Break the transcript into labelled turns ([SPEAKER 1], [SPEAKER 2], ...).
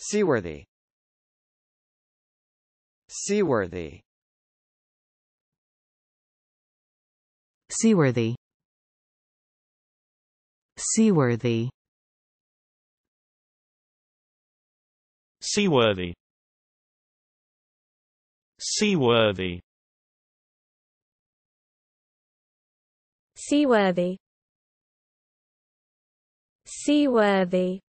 [SPEAKER 1] Seaworthy Seaworthy Seaworthy Seaworthy Seaworthy Seaworthy Seaworthy Seaworthy